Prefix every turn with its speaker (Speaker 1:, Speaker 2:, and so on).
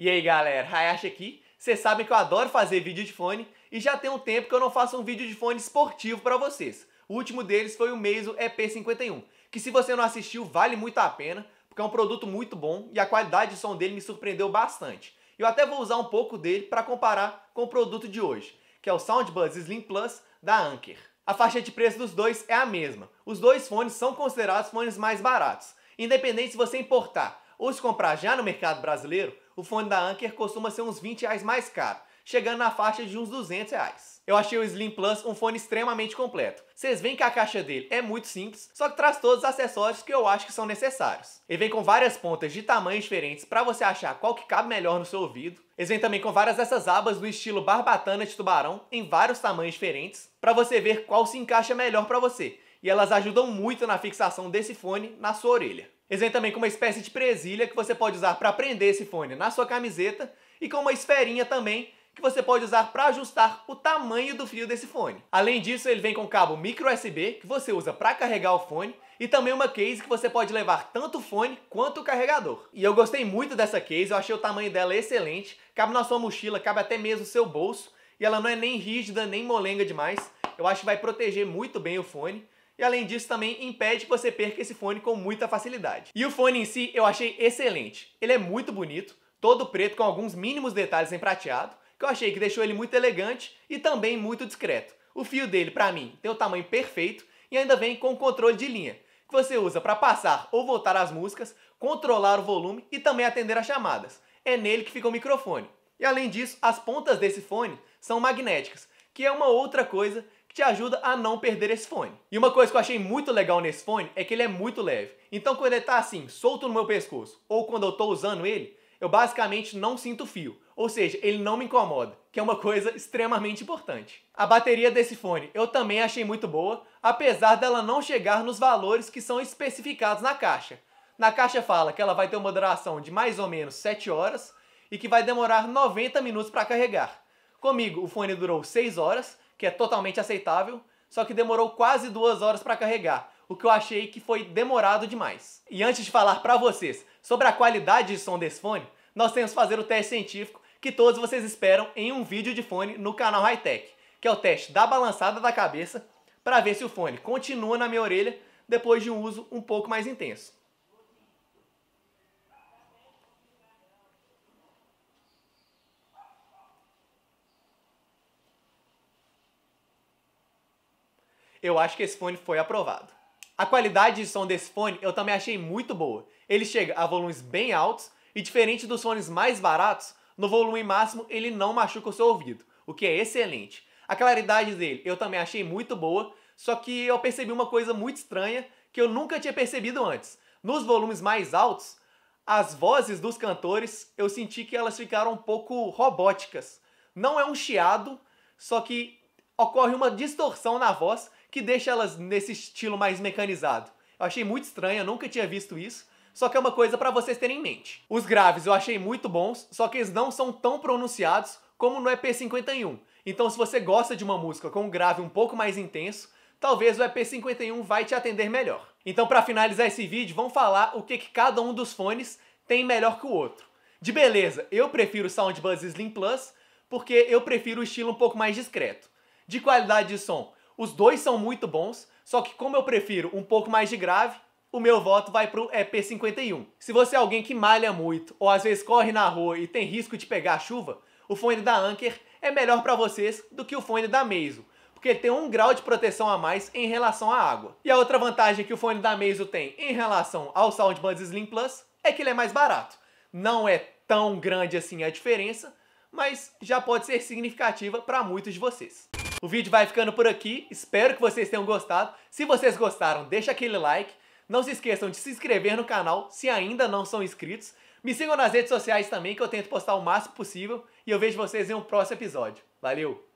Speaker 1: E aí galera, Hayashi aqui. Vocês sabem que eu adoro fazer vídeo de fone e já tem um tempo que eu não faço um vídeo de fone esportivo para vocês. O último deles foi o Meizu EP51, que se você não assistiu, vale muito a pena, porque é um produto muito bom e a qualidade de som dele me surpreendeu bastante. Eu até vou usar um pouco dele para comparar com o produto de hoje, que é o Soundbuzz Slim Plus da Anker a faixa de preço dos dois é a mesma. Os dois fones são considerados fones mais baratos. Independente se você importar ou se comprar já no mercado brasileiro, o fone da Anker costuma ser uns 20 reais mais caro chegando na faixa de uns 200 reais. Eu achei o Slim Plus um fone extremamente completo. Vocês veem que a caixa dele é muito simples, só que traz todos os acessórios que eu acho que são necessários. Ele vem com várias pontas de tamanhos diferentes para você achar qual que cabe melhor no seu ouvido. Ele vem também com várias dessas abas do estilo barbatana de tubarão, em vários tamanhos diferentes, para você ver qual se encaixa melhor para você. E elas ajudam muito na fixação desse fone na sua orelha. Ele vem também com uma espécie de presilha que você pode usar para prender esse fone na sua camiseta e com uma esferinha também que você pode usar para ajustar o tamanho do fio desse fone. Além disso, ele vem com cabo micro USB que você usa para carregar o fone e também uma case que você pode levar tanto o fone quanto o carregador. E eu gostei muito dessa case, eu achei o tamanho dela excelente, cabe na sua mochila, cabe até mesmo no seu bolso e ela não é nem rígida nem molenga demais. Eu acho que vai proteger muito bem o fone. E além disso, também impede que você perca esse fone com muita facilidade. E o fone em si eu achei excelente. Ele é muito bonito, todo preto com alguns mínimos detalhes em prateado que eu achei que deixou ele muito elegante e também muito discreto. O fio dele, para mim, tem o tamanho perfeito e ainda vem com o controle de linha, que você usa para passar ou voltar as músicas, controlar o volume e também atender as chamadas. É nele que fica o microfone. E além disso, as pontas desse fone são magnéticas, que é uma outra coisa que te ajuda a não perder esse fone. E uma coisa que eu achei muito legal nesse fone é que ele é muito leve. Então quando ele tá assim, solto no meu pescoço, ou quando eu tô usando ele, eu basicamente não sinto fio. Ou seja, ele não me incomoda, que é uma coisa extremamente importante. A bateria desse fone eu também achei muito boa, apesar dela não chegar nos valores que são especificados na caixa. Na caixa fala que ela vai ter uma duração de mais ou menos 7 horas e que vai demorar 90 minutos para carregar. Comigo, o fone durou 6 horas, que é totalmente aceitável, só que demorou quase 2 horas para carregar, o que eu achei que foi demorado demais. E antes de falar para vocês sobre a qualidade de som desse fone, nós temos que fazer o teste científico que todos vocês esperam em um vídeo de fone no canal High Tech, que é o teste da balançada da cabeça para ver se o fone continua na minha orelha depois de um uso um pouco mais intenso. eu acho que esse fone foi aprovado. A qualidade de som desse fone eu também achei muito boa. Ele chega a volumes bem altos e diferente dos fones mais baratos, no volume máximo ele não machuca o seu ouvido, o que é excelente. A claridade dele eu também achei muito boa, só que eu percebi uma coisa muito estranha que eu nunca tinha percebido antes. Nos volumes mais altos, as vozes dos cantores eu senti que elas ficaram um pouco robóticas. Não é um chiado, só que ocorre uma distorção na voz que deixa elas nesse estilo mais mecanizado. Eu achei muito estranho, eu nunca tinha visto isso. Só que é uma coisa para vocês terem em mente. Os graves eu achei muito bons, só que eles não são tão pronunciados como no EP51. Então se você gosta de uma música com um grave um pouco mais intenso, talvez o EP51 vai te atender melhor. Então para finalizar esse vídeo, vamos falar o que, que cada um dos fones tem melhor que o outro. De beleza, eu prefiro o Soundbuzz Slim Plus, porque eu prefiro o estilo um pouco mais discreto. De qualidade de som, os dois são muito bons, só que como eu prefiro um pouco mais de grave, o meu voto vai pro EP51. Se você é alguém que malha muito ou às vezes corre na rua e tem risco de pegar chuva, o fone da Anker é melhor para vocês do que o fone da Meizu, porque ele tem um grau de proteção a mais em relação à água. E a outra vantagem que o fone da Meizu tem em relação ao Soundbuds Slim Plus é que ele é mais barato. Não é tão grande assim a diferença, mas já pode ser significativa para muitos de vocês. O vídeo vai ficando por aqui, espero que vocês tenham gostado. Se vocês gostaram, deixa aquele like não se esqueçam de se inscrever no canal se ainda não são inscritos. Me sigam nas redes sociais também que eu tento postar o máximo possível e eu vejo vocês em um próximo episódio. Valeu!